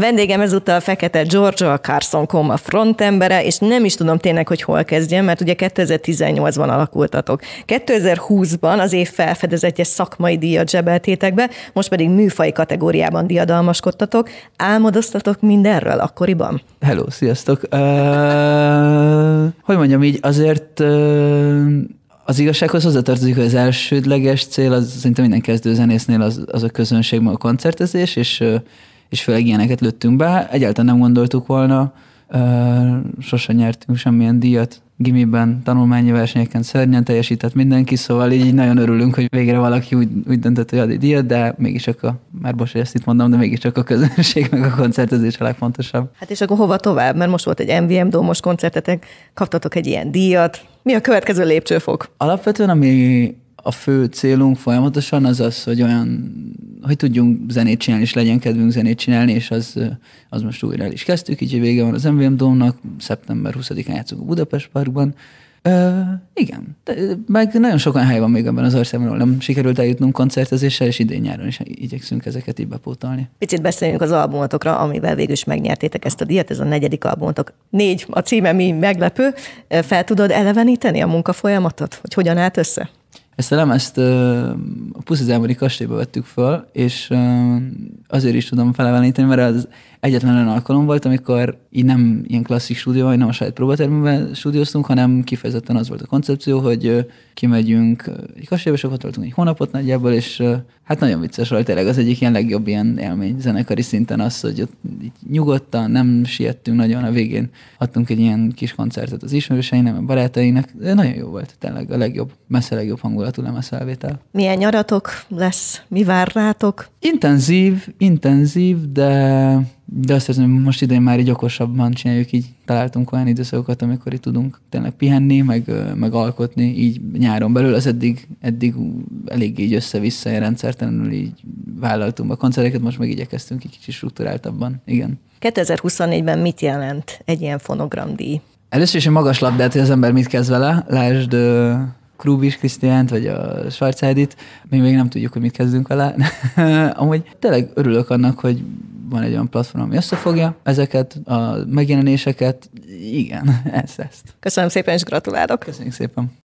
Vendégem ezúttal Fekete George, a Carson a frontembere, és nem is tudom tényleg, hogy hol kezdjem, mert ugye 2018-ban alakultatok. 2020-ban az év felfedezetje szakmai díjat zsebeltétek be, most pedig műfai kategóriában diadalmaskodtatok. Álmodoztatok mindenről akkoriban? Hello, sziasztok! Uh, hogy mondjam így, azért uh, az igazsághoz hozzátartozik, hogy az elsődleges cél, az szerintem minden kezdő zenésznél az, az a közönség, a koncertezés, és és főleg ilyeneket lőttünk be. Egyáltalán nem gondoltuk volna, sose nyertünk semmilyen díjat gimiben, tanulmányi versenyeken szörnyen teljesített mindenki, szóval így nagyon örülünk, hogy végre valaki úgy, úgy döntött, hogy ad egy díjat, de mégiscsak a, már bocs, hogy ezt itt mondom, de mégiscsak a közönség meg a koncertezés a legfontosabb. Hát és akkor hova tovább? Mert most volt egy MVM domos koncertetek, kaptatok egy ilyen díjat. Mi a következő lépcsőfok? Alapvetően, ami a fő célunk folyamatosan az az, hogy olyan hogy tudjunk zenét csinálni, és legyen kedvünk zenét csinálni, és az, az most újra el is kezdtük, így vége van az MVM Dómnak, szeptember 20-án játszunk a Budapest Parkban. Ö, igen, de, meg nagyon sokan hely van még ebben az országban, ahol nem sikerült eljutnunk koncertezéssel, és idén nyáron is igyekszünk ezeket így bepótolni. Picit beszéljünk az albumotokra, amivel végül is megnyertétek ezt a díjat, ez a negyedik albumotok. Négy, a címe mi meglepő. Fel tudod eleveníteni a munkafolyamatot, hogy hogyan állt össze? Ezt a lemezt a Puszizámori kastélyba vettük föl, és azért is tudom feleveleníteni, mert az egyetlen olyan alkalom volt, amikor így nem ilyen klasszik vagy nem a saját próbatermében stúdióztunk, hanem kifejezetten az volt a koncepció, hogy kimegyünk egy kastélyba, és ott voltunk egy hónapot nagyjából, és hát nagyon vicces volt tényleg az egyik ilyen legjobb ilyen élmény zenekari szinten az, hogy ott így nyugodtan, nem siettünk nagyon a végén. Adtunk egy ilyen kis koncertet az ismerőseinek, a barátainak, de nagyon jó volt tényleg, a legjobb, messze legjobb hangulat a Tulemes felvétel. Milyen nyaratok lesz? Mi vár rátok? Intenzív, intenzív, de, de azt hiszem, hogy most idén már így okosabban csináljuk, így találtunk olyan időszakokat, amikor itt tudunk tényleg pihenni, meg, meg alkotni, így nyáron belül, az eddig, eddig elég így össze-vissza, rendszertelenül így vállaltunk a koncerteket, most meg igyekeztünk egy kicsit struktúráltabban, igen. 2024-ben mit jelent egy ilyen fonogramdíj? Először is egy magas labdát, hogy az ember mit kezd vele. Lásd Krubis Krisztiánt, vagy a Schwarzheidit, mi még nem tudjuk, hogy mit kezdünk vele. Amúgy tényleg örülök annak, hogy van egy olyan platform, ami összefogja ezeket a megjelenéseket. Igen, ezt, ezt. Köszönöm szépen, és gratulálok. Köszönjük szépen.